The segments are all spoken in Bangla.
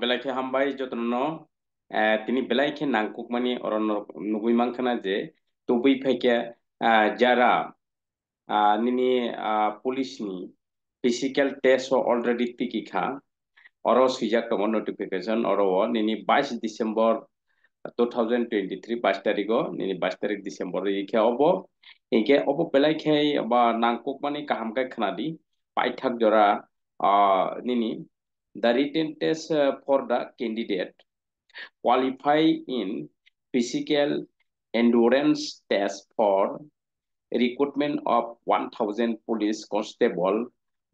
বেলাইখে হামবাই যত্ন তিনি বেলাইখে মানে অরণ্য মানখানা যে তবুই ফাইকে যারা নিনি পুলিশনি ফিজিক্যাল টেস্ট অলরেডি তিকিখা অর সুইজা কমন নোটিফিকেশন অর নিনি বাইশ December two thousand twenty three বাইশ তারিখ নিনি বাইশ তারিখ ডিসেম্বর ইখে অব ইখে অব বেলাইখে বা মানে কাহামকাই খানাদি পাইথাক জরা নিনি the written test uh, for the candidate qualify in physical endurance test for recruitment of 1000 police constable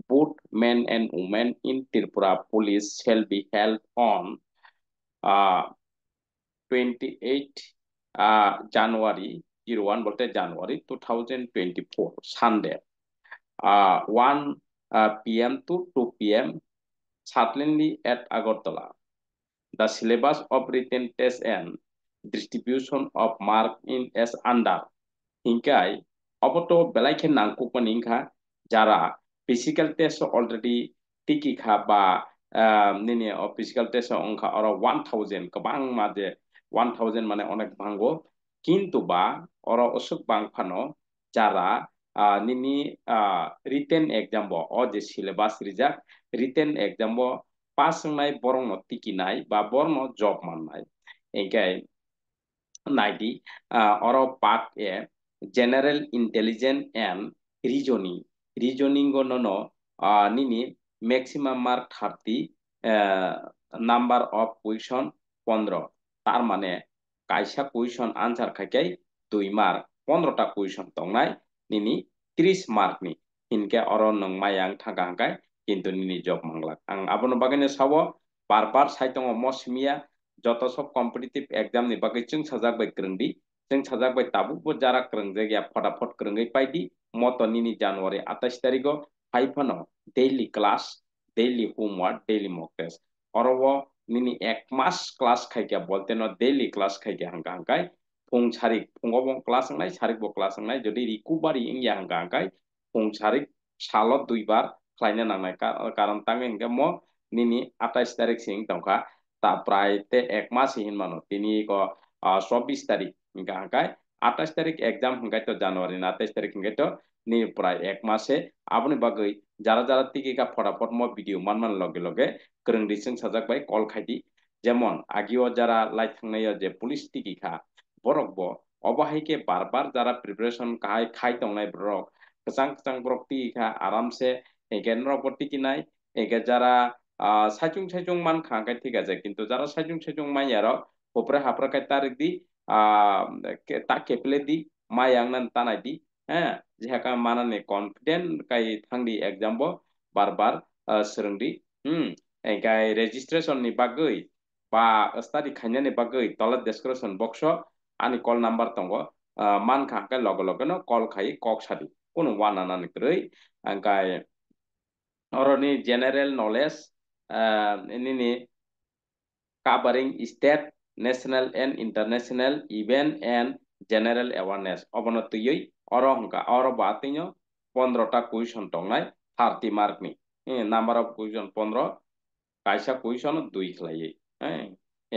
both men and women in Tripura police shall be held on uh, 28 uh, January 01 বলতে January 2024 Sunday uh, 1 uh, p.m. to 2 p.m. suddenly at Agartala. The syllabus of written test and distribution of mark in as under. Hinkai, oboto belaike nangkuko ningha jara physical test already tikikha ba nini physical test onka or 1000 kabang thousand mane মানে অনেক ভাঙ্গো কিন্তু বা ওরা bang pano jara নিনি রিটেন এক্সাম অ যে সিলেবাস রিজাক রিটেন এক্সাম পাস নাই বরং টিকি নাই বা বর্ণ জব মান নাই এইকাই নাইটি অর পাক এ general intelligent and reasoning reasoning গণ নিনি maximum mark thirty number of question পনেরো তার মানে কাইসা কুয়েশন আনসার খাইকাই দুই মার্ক পনেরোটা কুয়েশন তো নাই nini tris markni hinke oron nong mayang thangka hangkai কিন্তু নিনি জব মাংলাক আং আপনার বাগানে পার পার সাইতং মসমিয়া যত সব কম্পিটিটিভ এক্সাম নি বাকি চিং সাজাক বাই ক্রংডি চিং সাজাক বাই তাবুক যারা ক্রং জায়গা ফটাফট ক্রংগৈ পাইডি মত নিনি জানুয়ারি আঠাশ তারিখ ফাইফান daily class daily homework daily mock test অরব নিনি এক মাস ক্লাস খাইকা বলতে ডেইলি ক্লাস খাইকা হাঁকা হাঙ্কায় 봉차릭 봉어봉 클라스나이 차릭 보 클라스나이 যদি রিকুভারি ইং ইয়াং গাঙ্গাই 봉차릭 সালত দুইবার খাইনে নামাই কারণ তাঙ্গে ইনকে ম নিনি 28 তারিখ সিং তংখা তা প্রায় তে এক মাস হিন মানো তিনি ক 24 তারিখ গাঙ্গাই 28 তারিখ এক্সাম হিঙ্গাই তো জানুয়ারি না 28 তারিখ হিঙ্গাই তো নি প্রায় এক মাসে আপনি বাগৈ যারা যারা থেকে কা ফটাফট ম ভিডিও মান মান লগে লগে ক্রং রিসিং সাজাক বাই কল খাইটি যেমন আগিও যারা লাই থাংনাইও যে পুলিশ টিকি খা borok bo obo hai ke bar bar jara preparation kai khai nai borok kwchang kwchang borok tiki kha aram se hingke norok bo tikinai hingke jara sajung sajung মান খাঙ্কাই ঠিক আছে কিন্তু যারা sajung sajung মাই di mai ang কাই তারিখ দি তা কেপলে দি ka আংনান তানাই kai হ্যাঁ যেহাকা মানানে কনফিডেন্ট bar থাংদি এক্সাম বারবার সরংদি হুম এঙ্কাই রেজিস্ট্রেশন নি বাগৈ বা স্টাডি ni বাগৈ তলা description box ani call number tongo man kha ka logo logo no call khai kok sadi kono one anan krei angkai oroni general knowledge ini ni covering state national and international event and general awareness অবনতি ইই অরহঙ্কা অর বাতিন পনেরোটা কুইশন টংলাই থার্টি মার্ক নি নাম্বার অফ কুইশন পনেরো কাইসা কুইশন দুই খেলাই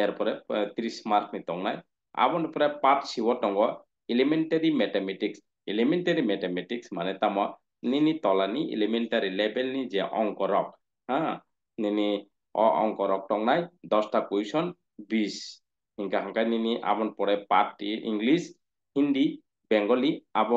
এরপরে ত্রিশ মার্ক নি টংলাই ಅವನ ಪಾಪ ಶಿವಟಂಗ এলিমেন্টারি ম্যাথামেটিক্স এলিমেন্টারি ম্যাথামেটিক্স মানে তাম নিনি তলানি এলিমেন্টারি লেভেলনি যে অঙ্ক রক হ্যাঁ নিনি অ অঙ্ক রক টংনাই দশটা কুইশন বিশ হিংকা হাঙ্কা নিনি আবন পরে পাঠটি ইংলিশ হিন্দি বেঙ্গলি আব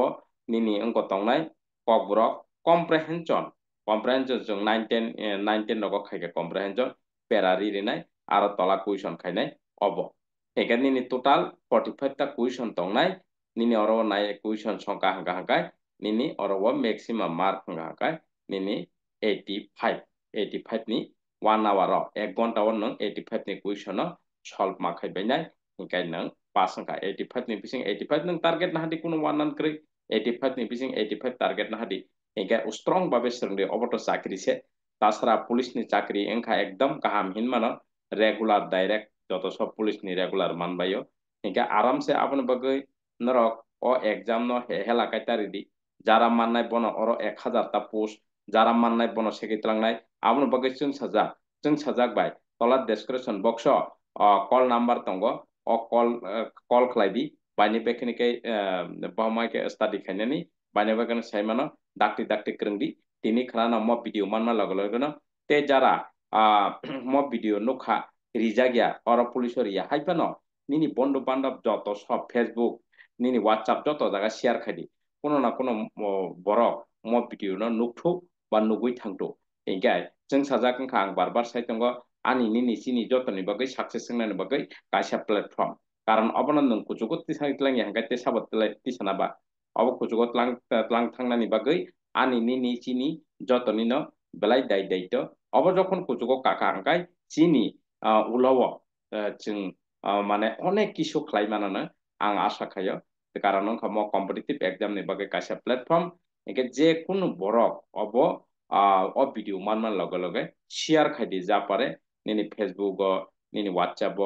নিনি অঙ্ক টংনাই কক রক কম্প্রেহেনশন কম্প্রেহেনশন যোগ নাইন টেন নাইন টেন নগক খাইকে কম্প্রেহেনশন পেরারি রিনাই আর তলা কুইশন খাইনাই অব এখানে নিনি টোটাল ফর্টি ফাইভটা ತ তো নাই নিনি অরব নাই ಕ್ವಿಷನ್ সংখ্যা হাঁকা হাঁকায় নিনি অরব ম্যাক্সিমাম মার্ক হাঁকা হাঁকায় নিনি এইটি ফাইভ এইটি ফাইভ নি ওয়ান আওয়ার এক ঘন্টা অন্য এইটি ফাইভ নি কুইশন সলভ মাখাই বাই নাই ইনকাই নং পাস হাঁকা এইটি ফাইভ নি পিছিং এইটি ফাইভ নং টার্গেট না হাতি কোনো ওয়ান নান ক্রি এইটি ফাইভ নি পিছিং এইটি ফাইভ টার্গেট না হাতি ইনকাই স্ট্রং ভাবে সরন্দে অবট চাকরি সে তাছাড়া পুলিশ নি চাকরি এনখা একদম কাহাম হিনমান রেগুলার ডাইরেক্ট যত সব পুলিশ নি রেগুলার રેગ્યુલર માનવાયો કે આરામ સે આપણ બગઈ નરક ও এক্সাম ন হেলা কাইতারি দি যারা মান্নাই বন অর এক হাজার তা পোস্ট যারা মান্নাই বন সেকিতলাংনাই আপন বগে চুন সাজা চুন সাজাক বাই তলা ডেসক্রিপশন বক্স অ কল নাম্বার তঙ্গ অ কল কল দি বাইনি বেখনিকে বহমাকে স্টাডি খাইনানি বাইনি বেখানে সাইমানো ডাকটি ডাকটি ক্রিং দি তিনি খানা ম ভিডিও মানমা লগে লগে তে যারা ম ভিডিও নুখা রিজা গিয়া 리자기야 어라 폴리셔리야 하이파노 니니 বন্ধু বান্ধব যত সব ফেসবুক নিনি হোয়াটসঅ্যাপ যত জায়গা শেয়ার খাইনি কোনো না কোনো বড় মত ভিডিও না নুকঠু বা নুগুই থাংটু এঙ্গাই जों সাজাকাঙ্খা আং বারবার সাইতঙ্গ আনি নিনি চিনি যতনি বাগৈ সাকসেস নানি বাগৈ কাইসা প্ল্যাটফর্ম কারণ অবনন্দন কুচুকুত তিসানি তলাং ইয়াঙ্গাই তেসাবত তিসানা বা অব কুচুকুত লাং লাং থাংনানি বাগৈ আনি নিনি চিনি যতনি ন বেলাই দায় দায়িত্ব অব যখন কুচুকো কাকা আঙ্গাই চিনি उलाव মানে অনেক কিছু খাই মানে आं आसा खायो कारण अंखा म कम्पिटिटिभ एग्जामनि बागै गासै একে যে কোনো বরক অব অ ভিডিও মানমান লগে শেয়ার খাই দি যা পারে নিনি ফেসবুক নিনি হোয়াটসঅ্যাপ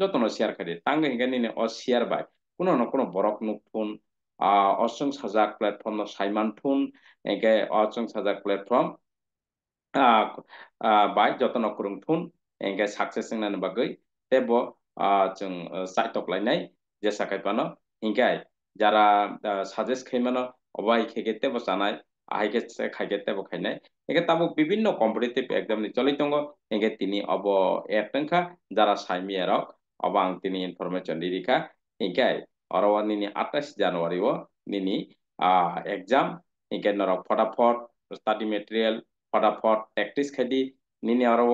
যতন শেয়ার খাই দি তাঙ্গে হিঙ্গে নিনি অ শেয়ার বাই কোনো না কোনো বরক নুকফুন অসং সাজাক প্লেটফর্ম সাইমান ফুন একে অসং সাজাক প্লেটফর্ম বাই যতন করুন ফুন enke success nana bagui tebo chung site tok lainai jesa kai pano hingai jara suggest khai mano obai khege tebo sanai আহাইকে খাইকে তেব খাই নাই একে তাবো বিভিন্ন কম্পিটিটিভ এক্সাম নি চলি তঙ্গ একে তিনি অব এতংখা যারা সাইমি এরক অব আং তিনি ইনফরমেশন দিরিখা একে অরব নিনি আঠাশ জানুয়ারি ও নিনি এক্সাম একে নরক ফটাফট স্টাডি মেটেরিয়াল ফটাফট প্র্যাকটিস খাইদি নিনি অরব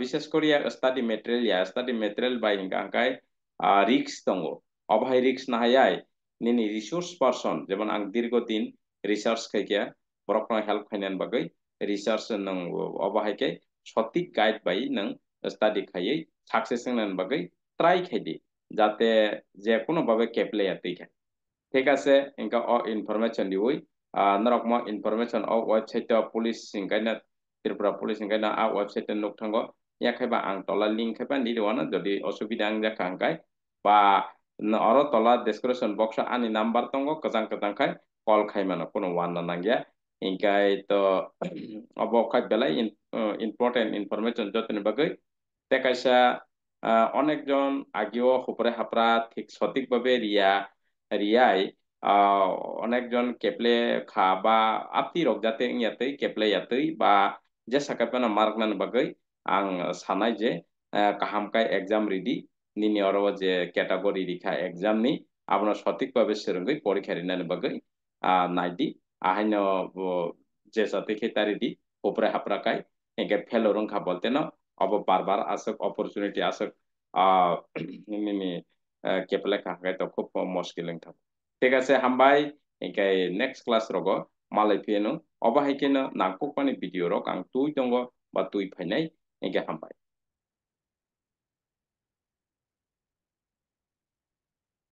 বিশেষ করে স্টাডি মেটেরিয়াল ইয়া স্টাডি মেটেরিয়াল বাই গাঙ্কায় রিক্স দঙ্গ অভাই রিক্স নাহাই নিনি রিসোর্স পার্সন যেমন আং দীর্ঘদিন রিসার্চ খাইকিয়া বরক হেল্প খাইনান বাকি রিসার্চ নং অবাহাইকে সঠিক গাইড বাই নং স্টাডি খাইয়ে সাকসেস নান বাকি ট্রাই খাইদি যাতে যে কোনো ভাবে কেপলে ইয়াতেই খায় ঠিক আছে ইনকা অ ইনফরমেশন দিবই নরকম ইনফরমেশন অ ওয়েবসাইট পুলিশ ইনকাই না ত্রিপুরা পুলিশ নিকাই না আ ওয়েবসাইট নুক থাঙ্গো ইয়া খাইবা আং তলা লিঙ্ক খাইবা নিদি ওয়ানা যদি অসুবিধা আং জাখা আংকাই বা অর তলা ডেসক্রিপশন বক্স আনি নাম্বার তঙ্গ কজাং কজাং খাই কল খাই মানো কোনো ওয়ান নাঙ্গিয়া ইংকাই তো অবকাই বেলাই ইম্পর্টেন্ট ইনফরমেশন যতনি বাগৈ তেকাইসা অনেকজন আগেও হুপরে হাপরা ঠিক সঠিকভাবে রিয়া রিয়াই অনেকজন কেপলে খা বা আপনি রক যাতে ইয়াতেই কেপলে ইয়াতেই বা जे साकापेना मार्क नान बगै आं सानाय जे हामकाय एग्जाम रेडि निनि अरव जे कैटेगरी रिखा एग्जाम नि आपना सठिक भाबे सेरंगै परीक्षा रिनान बगै नाइदि आहान जे सतिखे तारिदि उपरे हापराकाय एगे फेलो रंखा बोलतेन अब बार बार आसक अपॉर्चुनिटी आसक निनि केपले काकाय तो खूब मुश्किल थाको ঠিক আছে হামবাই এগে নেক্সট ক্লাস রগ মালাই ফিয়েনু oba hai ke na nangkuk pani video rok ang tui tongo ba tui phainai hingke hampai